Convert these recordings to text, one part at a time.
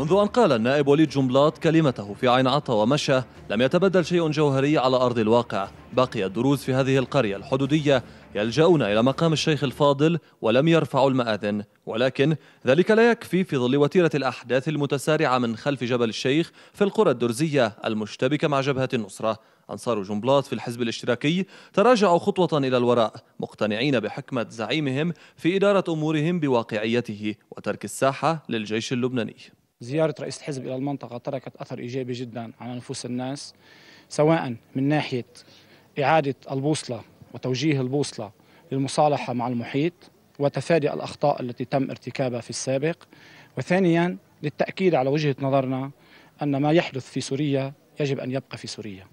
منذ أن قال النائب وليد جملات كلمته في عين عطا ومشى لم يتبدل شيء جوهري على أرض الواقع بقي الدروز في هذه القرية الحدودية يلجأون إلى مقام الشيخ الفاضل ولم يرفعوا المآذن ولكن ذلك لا يكفي في ظل وتيرة الأحداث المتسارعة من خلف جبل الشيخ في القرى الدرزية المشتبكة مع جبهة النصرة أنصار جنبلاط في الحزب الاشتراكي تراجعوا خطوة إلى الوراء مقتنعين بحكمة زعيمهم في إدارة أمورهم بواقعيته وترك الساحة للجيش اللبناني زيارة رئيس الحزب إلى المنطقة تركت أثر إيجابي جدا على نفوس الناس سواء من ناحية إعادة البوصلة وتوجيه البوصلة للمصالحة مع المحيط وتفادي الأخطاء التي تم ارتكابها في السابق وثانيا للتأكيد على وجهة نظرنا أن ما يحدث في سوريا يجب أن يبقى في سوريا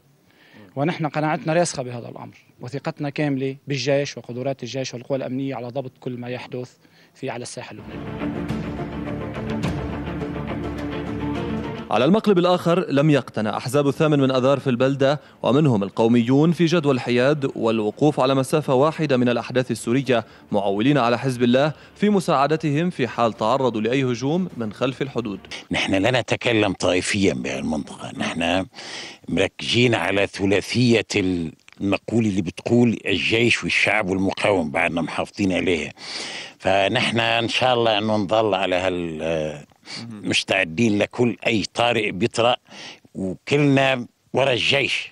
ونحن قناعتنا راسخة بهذا الأمر وثقتنا كاملة بالجيش وقدرات الجيش والقوى الأمنية على ضبط كل ما يحدث في على الساحة اللبنانية على المقلب الآخر لم يقتنع أحزاب الثامن من أذار في البلدة ومنهم القوميون في جدوى الحياد والوقوف على مسافة واحدة من الأحداث السورية معولين على حزب الله في مساعدتهم في حال تعرضوا لأي هجوم من خلف الحدود نحن لا نتكلم طائفيا بهالمنطقة نحن مركزين على ثلاثية المقولة اللي بتقول الجيش والشعب والمقاومة بعدنا محافظين عليها فنحن إن شاء الله أنه نضل على هال مستعدين لكل اي طارئ بيطرا وكلنا ورا الجيش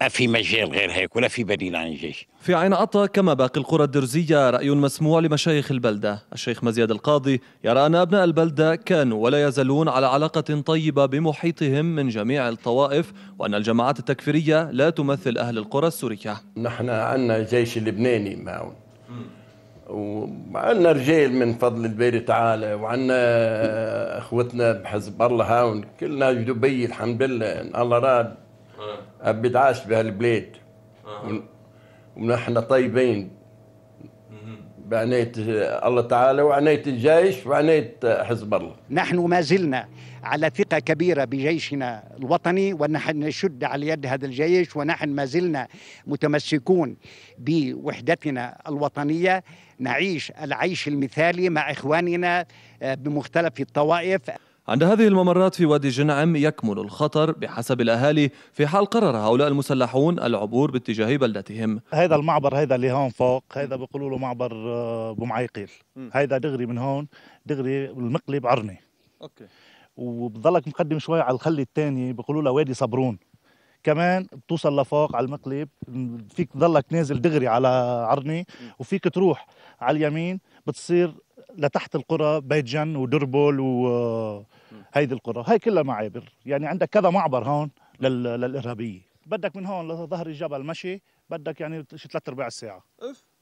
ما في مجال غير هيك ولا في بديل عن الجيش في عين عطا كما باقي القرى الدرزية رأي مسموع لمشايخ البلدة الشيخ مزيد القاضي يرى أن أبناء البلدة كانوا ولا يزالون على علاقة طيبة بمحيطهم من جميع الطوائف وأن الجماعات التكفيرية لا تمثل أهل القرى السورية نحن عندنا الجيش اللبناني معهم وعندنا رجال من فضل الباري تعالى وعندنا اخوتنا بحزب الله هاون كلنا جدبي الحمد لله ان الله راد آه. ابد عاش بهالبلاد آه. ونحن طيبين بعناية الله تعالى وعناية الجيش وعناية حزب الله نحن ما زلنا على ثقة كبيرة بجيشنا الوطني ونحن نشد على يد هذا الجيش ونحن ما زلنا متمسكون بوحدتنا الوطنية نعيش العيش المثالي مع إخواننا آه، بمختلف الطوائف عند هذه الممرات في وادي جنعم يكمن الخطر بحسب الأهالي في حال قرر هؤلاء المسلحون العبور باتجاه بلدتهم هذا المعبر هذا اللي هون فوق هذا بيقولوا له معبر آه، بمعيقيل هذا دغري من هون دغري المقلب عرني اوكي وبضلك مقدم شوي على الخل الثاني بيقولوا له وادي صبرون كمان بتوصل لفوق على المقلب فيك تضلك نازل دغري على عرني وفيك تروح على اليمين بتصير لتحت القرى بيت جن ودربل و آه، هيدي القرى هي كلها معابر يعني عندك كذا معبر هون لل... للارهابيه بدك من هون لظهر الجبل مشي بدك يعني شي ثلاث ارباع الساعه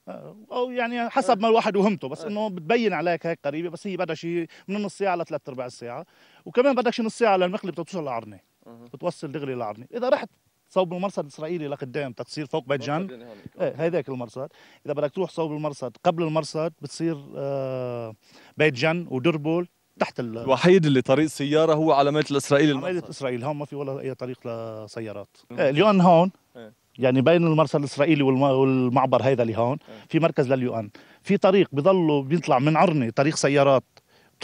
آه، او يعني حسب ما الواحد وهمته بس انه بتبين عليك هيك قريبه بس هي بدها شي من نص ساعه لثلاث ارباع الساعه وكمان بدك شي نص ساعه للمقلب توصل لعرنه بتوصل دغري لعرنه اذا رحت صوب المرصد الاسرائيلي لقدام تصير فوق بيت جن ايه هيداك المرصد اذا بدك تروح صوب المرصد قبل المرصد بتصير آه، بيت جن ودربول تحت ال... الوحيد اللي طريق سياره هو علامات الاسرائيلي علامات اسرائيل هون ما في ولا اي طريق لسيارات إيه، اليون هون إيه. يعني بين المرسى الاسرائيلي والمعبر هيدا اللي هون إيه. في مركز لليون في طريق بيضلوا بيطلع من عرني طريق سيارات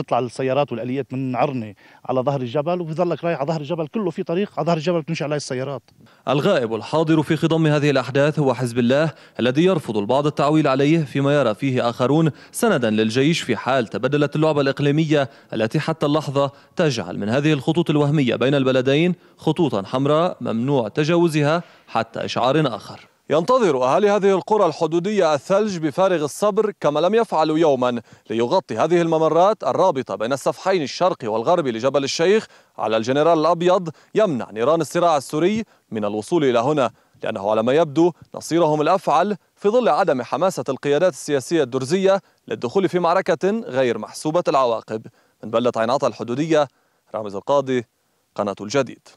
بتطلع السيارات والاليات من عرنه على ظهر الجبل وبيظلك رايح على ظهر الجبل كله في طريق على ظهر الجبل بتمشي عليه السيارات الغائب والحاضر في خضم هذه الاحداث هو حزب الله الذي يرفض البعض التعويل عليه فيما يرى فيه اخرون سندا للجيش في حال تبدلت اللعبه الاقليميه التي حتى اللحظه تجعل من هذه الخطوط الوهميه بين البلدين خطوطا حمراء ممنوع تجاوزها حتى اشعار اخر ينتظر أهالي هذه القرى الحدودية الثلج بفارغ الصبر كما لم يفعلوا يوما ليغطي هذه الممرات الرابطة بين السفحين الشرقي والغربي لجبل الشيخ على الجنرال الأبيض يمنع نيران الصراع السوري من الوصول إلى هنا لأنه على ما يبدو نصيرهم الأفعل في ظل عدم حماسة القيادات السياسية الدرزية للدخول في معركة غير محسوبة العواقب من بلدة عين عطا الحدودية رامز القاضي قناة الجديد